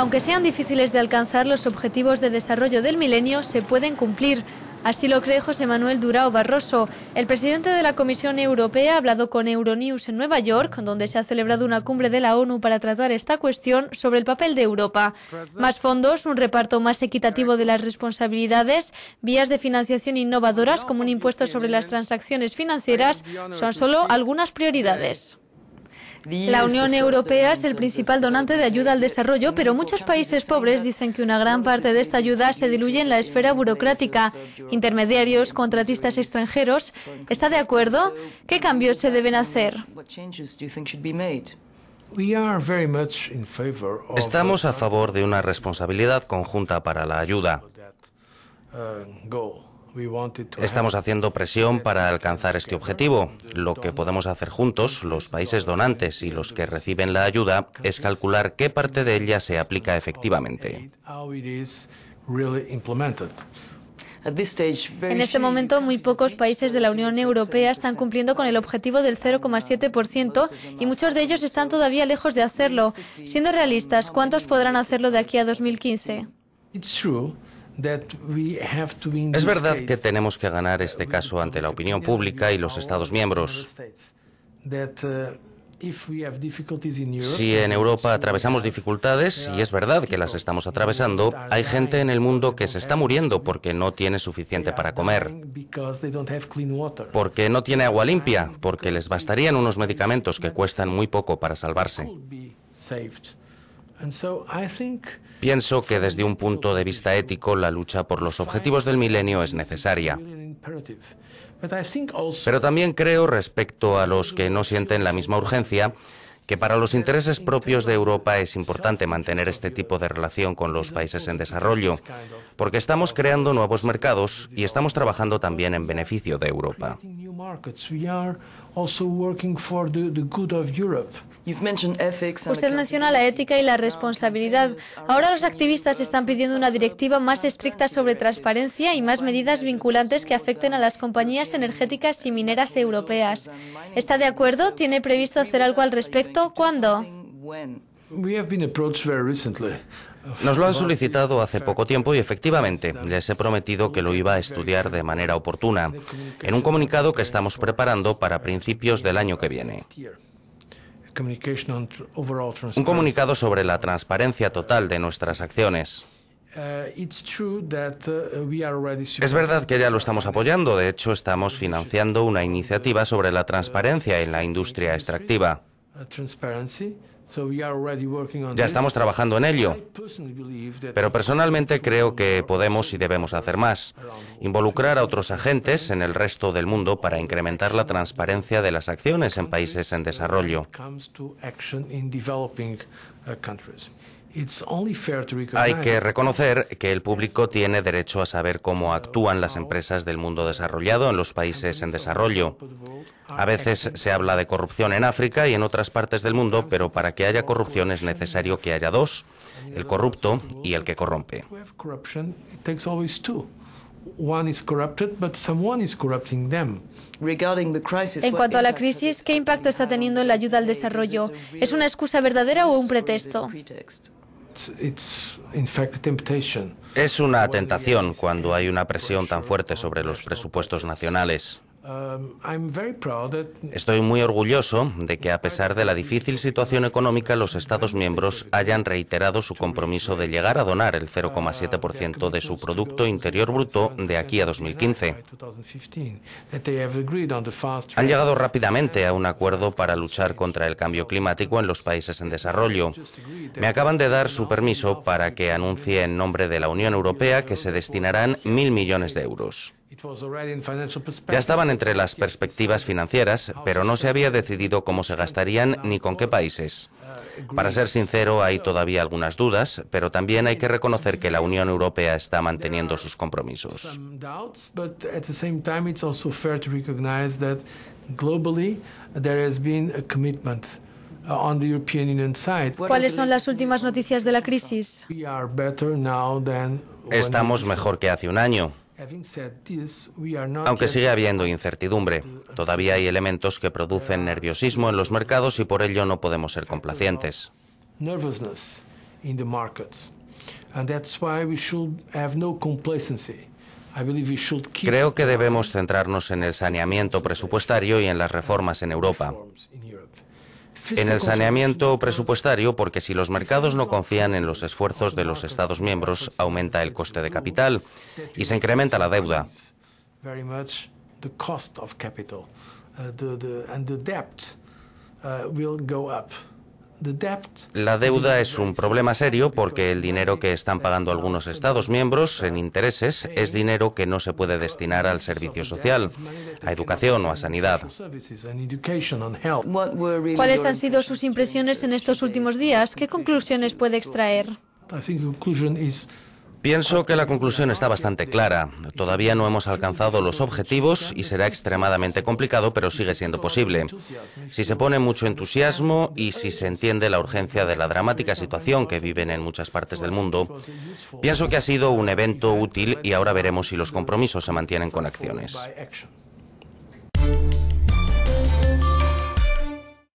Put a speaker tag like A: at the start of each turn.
A: Aunque sean difíciles de alcanzar, los objetivos de desarrollo del milenio se pueden cumplir. Así lo cree José Manuel Durao Barroso. El presidente de la Comisión Europea ha hablado con Euronews en Nueva York, donde se ha celebrado una cumbre de la ONU para tratar esta cuestión sobre el papel de Europa. Más fondos, un reparto más equitativo de las responsabilidades, vías de financiación innovadoras como un impuesto sobre las transacciones financieras son solo algunas prioridades. La Unión Europea es el principal donante de ayuda al desarrollo, pero muchos países pobres dicen que una gran parte de esta ayuda se diluye en la esfera burocrática. Intermediarios, contratistas extranjeros, ¿está de acuerdo? ¿Qué cambios se deben hacer?
B: Uh, Estamos
C: a favor de una responsabilidad conjunta para la ayuda.
B: Uh, Estamos
C: haciendo presión para alcanzar este objetivo. Lo que podemos hacer juntos, los países donantes y los que reciben la ayuda, es calcular qué parte de ella se aplica efectivamente.
B: En este momento,
A: muy pocos países de la Unión Europea están cumpliendo con el objetivo del 0,7% y muchos de ellos están todavía lejos de hacerlo. Siendo realistas, ¿cuántos podrán hacerlo de aquí a 2015?
C: Es verdad que tenemos que ganar este caso ante la opinión pública y los Estados miembros.
B: Uh, si en
C: Europa atravesamos dificultades, y es verdad que las estamos atravesando, hay gente en el mundo que se está muriendo porque no tiene suficiente para comer, porque no tiene agua limpia, porque les bastarían unos medicamentos que cuestan muy poco para salvarse. Pienso que desde un punto de vista ético la lucha por los objetivos del milenio es necesaria. Pero también creo, respecto a los que no sienten la misma urgencia, que para los intereses propios de Europa es importante mantener este tipo de relación con los países en desarrollo, porque estamos creando nuevos mercados y estamos trabajando también en beneficio de Europa. Usted
A: menciona la ética y la responsabilidad. Ahora los activistas están pidiendo una directiva más estricta sobre transparencia y más medidas vinculantes que afecten a las compañías energéticas y mineras europeas. ¿Está de acuerdo? ¿Tiene previsto hacer algo al respecto? ¿Cuándo?
C: Nos lo han solicitado hace poco tiempo y efectivamente les he prometido que lo iba a estudiar de manera oportuna en un comunicado que estamos preparando para principios del año que viene. Un comunicado sobre la transparencia total de nuestras acciones.
B: Uh, uh, es verdad
C: que ya lo estamos apoyando, de hecho estamos financiando una iniciativa sobre la transparencia en la industria extractiva.
B: Uh, ya estamos trabajando en ello,
C: pero personalmente creo que podemos y debemos hacer más, involucrar a otros agentes en el resto del mundo para incrementar la transparencia de las acciones en países en desarrollo.
B: Hay que reconocer
C: que el público tiene derecho a saber cómo actúan las empresas del mundo desarrollado en los países en desarrollo. A veces se habla de corrupción en África y en otras partes del mundo, pero para que haya corrupción es necesario que haya dos, el corrupto y el que corrompe.
B: En cuanto a la
A: crisis, ¿qué impacto está teniendo en la ayuda al desarrollo? ¿Es una excusa verdadera o un pretexto?
C: Es una tentación cuando hay una presión tan fuerte sobre los presupuestos nacionales. Um, Estoy muy orgulloso de que, a pesar de la difícil situación económica, los Estados miembros hayan reiterado su compromiso de llegar a donar el 0,7% de su Producto Interior Bruto de aquí a 2015.
B: Han llegado rápidamente
C: a un acuerdo para luchar contra el cambio climático en los países en desarrollo. Me acaban de dar su permiso para que anuncie en nombre de la Unión Europea que se destinarán mil millones de euros. Ya estaban entre las perspectivas financieras, pero no se había decidido cómo se gastarían ni con qué países. Para ser sincero, hay todavía algunas dudas, pero también hay que reconocer que la Unión Europea está manteniendo sus compromisos.
B: Uh, ¿Cuáles son
A: las últimas noticias de la crisis?
C: Estamos mejor que hace un año. Aunque sigue habiendo incertidumbre, todavía hay elementos que producen nerviosismo en los mercados y por ello no podemos ser complacientes. Creo que debemos centrarnos en el saneamiento presupuestario y en las reformas en Europa en el saneamiento presupuestario porque si los mercados no confían en los esfuerzos de los Estados miembros, aumenta el coste de capital y se incrementa la deuda. La deuda es un problema serio porque el dinero que están pagando algunos Estados miembros en intereses es dinero que no se puede destinar al servicio social, a educación o a sanidad.
B: ¿Cuáles han
A: sido sus impresiones en estos últimos días? ¿Qué conclusiones puede extraer?
C: Pienso que la conclusión está bastante clara. Todavía no hemos alcanzado los objetivos y será extremadamente complicado, pero sigue siendo posible. Si se pone mucho entusiasmo y si se entiende la urgencia de la dramática situación que viven en muchas partes del mundo, pienso que ha sido un evento útil y ahora veremos si los compromisos se mantienen con acciones.